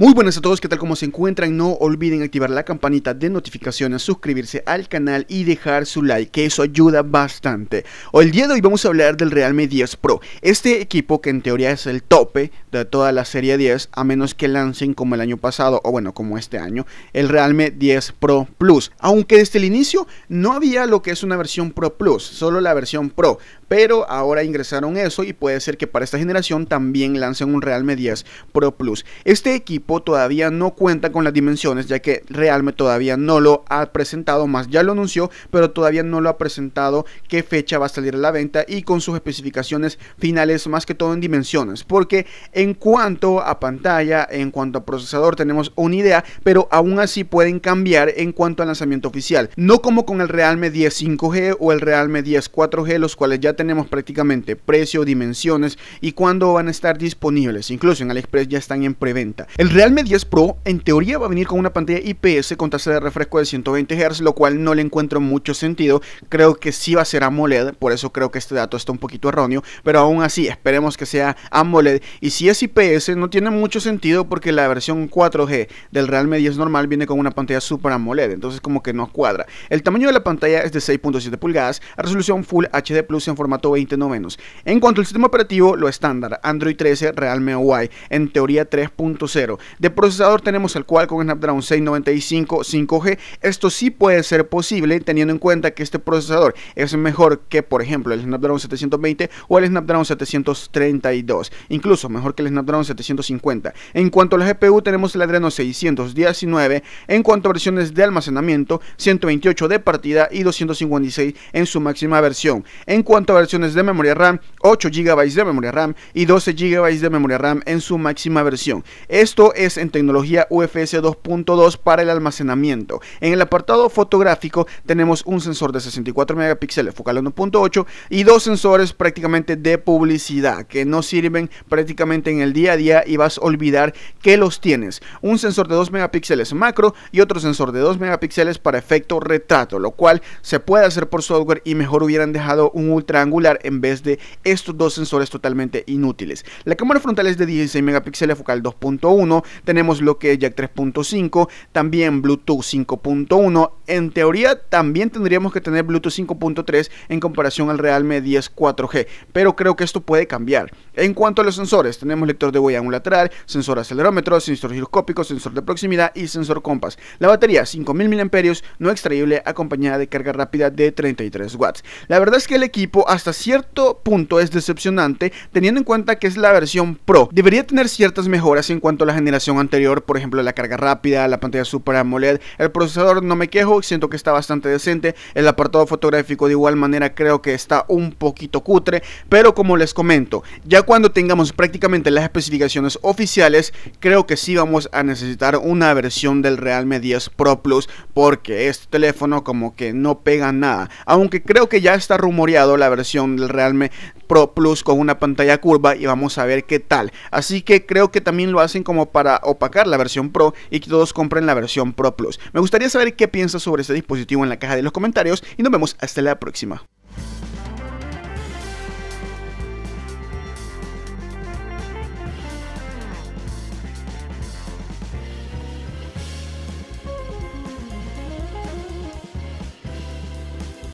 Muy buenas a todos, ¿qué tal como se encuentran? No olviden activar la campanita de notificaciones, suscribirse al canal y dejar su like, que eso ayuda bastante. Hoy el día de hoy vamos a hablar del Realme 10 Pro, este equipo que en teoría es el tope de toda la serie 10, a menos que lancen como el año pasado, o bueno, como este año, el Realme 10 Pro Plus. Aunque desde el inicio no había lo que es una versión Pro Plus, solo la versión Pro, pero ahora ingresaron eso y puede ser que para esta generación también lancen un Realme 10 Pro Plus. Este equipo todavía no cuenta con las dimensiones, ya que Realme todavía no lo ha presentado, más ya lo anunció, pero todavía no lo ha presentado qué fecha va a salir a la venta y con sus especificaciones finales, más que todo en dimensiones. Porque en cuanto a pantalla, en cuanto a procesador, tenemos una idea, pero aún así pueden cambiar en cuanto al lanzamiento oficial. No como con el Realme 10 5G o el Realme 10 4G, los cuales ya tenemos prácticamente precio, dimensiones y cuándo van a estar disponibles. Incluso en AliExpress ya están en preventa. El Realme 10 Pro en teoría va a venir con una pantalla IPS con tasa de refresco de 120 Hz, lo cual no le encuentro mucho sentido. Creo que sí va a ser AMOLED, por eso creo que este dato está un poquito erróneo, pero aún así esperemos que sea AMOLED. Y si es IPS, no tiene mucho sentido porque la versión 4G del Realme 10 normal viene con una pantalla Super AMOLED, entonces como que no cuadra. El tamaño de la pantalla es de 6.7 pulgadas a resolución Full HD Plus en formato 20 no menos, En cuanto al sistema operativo, lo estándar, Android 13, Realme UI en teoría 3.0. De procesador tenemos el Qualcomm Snapdragon 695 5G. Esto sí puede ser posible teniendo en cuenta que este procesador es mejor que por ejemplo el Snapdragon 720 o el Snapdragon 732, incluso mejor que el Snapdragon 750. En cuanto a la GPU tenemos el Adreno 619, en cuanto a versiones de almacenamiento 128 de partida y 256 en su máxima versión. En cuanto a versiones de memoria RAM, 8 GB de memoria RAM y 12 GB de memoria RAM en su máxima versión. Esto es en tecnología UFS 2.2 para el almacenamiento. En el apartado fotográfico tenemos un sensor de 64 megapíxeles focal 1.8 y dos sensores prácticamente de publicidad que no sirven prácticamente en el día a día y vas a olvidar que los tienes. Un sensor de 2 megapíxeles macro y otro sensor de 2 megapíxeles para efecto retrato, lo cual se puede hacer por software y mejor hubieran dejado un ultra angular en vez de estos dos sensores totalmente inútiles. La cámara frontal es de 16 megapíxeles focal 2.1 tenemos lo que es Jack 3.5, también Bluetooth 5.1. En teoría también tendríamos que tener Bluetooth 5.3 en comparación al Realme 10 4G, pero creo que esto puede cambiar. En cuanto a los sensores, tenemos lector de huella lateral, sensor acelerómetro, sensor giroscópico, sensor de proximidad y sensor compás. La batería 5000 mAh no extraíble acompañada de carga rápida de 33 watts. La verdad es que el equipo hasta cierto punto es decepcionante teniendo en cuenta que es la versión Pro. Debería tener ciertas mejoras en cuanto a la generación generación anterior, por ejemplo la carga rápida, la pantalla Super AMOLED. El procesador no me quejo, siento que está bastante decente. El apartado fotográfico de igual manera creo que está un poquito cutre, pero como les comento, ya cuando tengamos prácticamente las especificaciones oficiales, creo que sí vamos a necesitar una versión del Realme 10 Pro Plus porque este teléfono como que no pega nada. Aunque creo que ya está rumoreado la versión del Realme Pro Plus con una pantalla curva y vamos a ver qué tal. Así que creo que también lo hacen como para para opacar la versión Pro y que todos compren la versión Pro Plus. Me gustaría saber qué piensas sobre este dispositivo en la caja de los comentarios y nos vemos hasta la próxima.